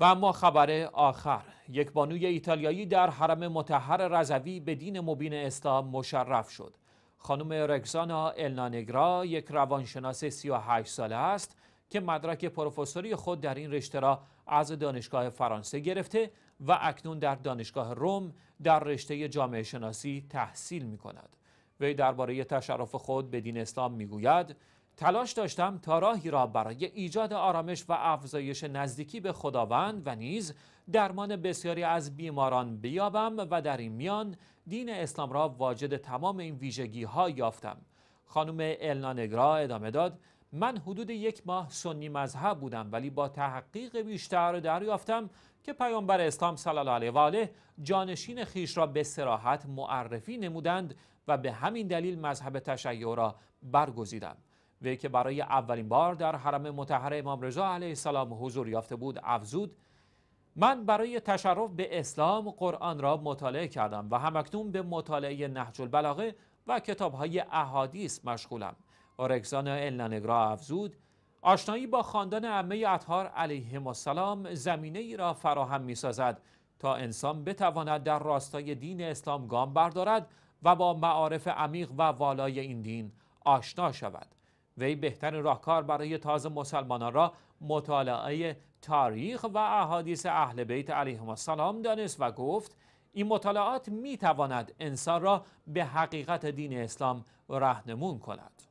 و اما خبر آخر یک بانوی ایتالیایی در حرم متحر رضوی به دین مبین اسلام مشرف شد خانم رگزانا النانگرا یک روانشناس 38 ساله است که مدرک پروفسوری خود در این رشته را از دانشگاه فرانسه گرفته و اکنون در دانشگاه روم در رشته جامعه شناسی تحصیل می کند. وی درباره تشرف خود به دین اسلام گوید، تلاش داشتم تا راهی را برای ایجاد آرامش و افزایش نزدیکی به خداوند و نیز درمان بسیاری از بیماران بیابم و در این میان دین اسلام را واجد تمام این ویژگی ها یافتم خانم النانگرا ادامه داد من حدود یک ماه سنی مذهب بودم ولی با تحقیق بیشتر دریافتم که پیامبر اسلام صلی الله علیه و آله جانشین خیش را به سراحت معرفی نمودند و به همین دلیل مذهب تشیع را برگزیدم وی که برای اولین بار در حرم متحر امام رضا علیه السلام حضور یافته بود افزود من برای تشرف به اسلام قرآن را مطالعه کردم و همکنون به مطالعه نهج البلاغه و کتاب های احادیث مشغولم اورگزان النانگرا افزود آشنایی با خاندان عمه اطهار علیه السلام زمینه ای را فراهم می سازد تا انسان بتواند در راستای دین اسلام گام بردارد و با معارف عمیق و والای این دین آشنا شود وی بهترین راهکار برای تازه مسلمانان را مطالعه تاریخ و احادیث اهل بیت علیهم السلام دانست و گفت این مطالعات می تواند انسان را به حقیقت دین اسلام رهنمون کند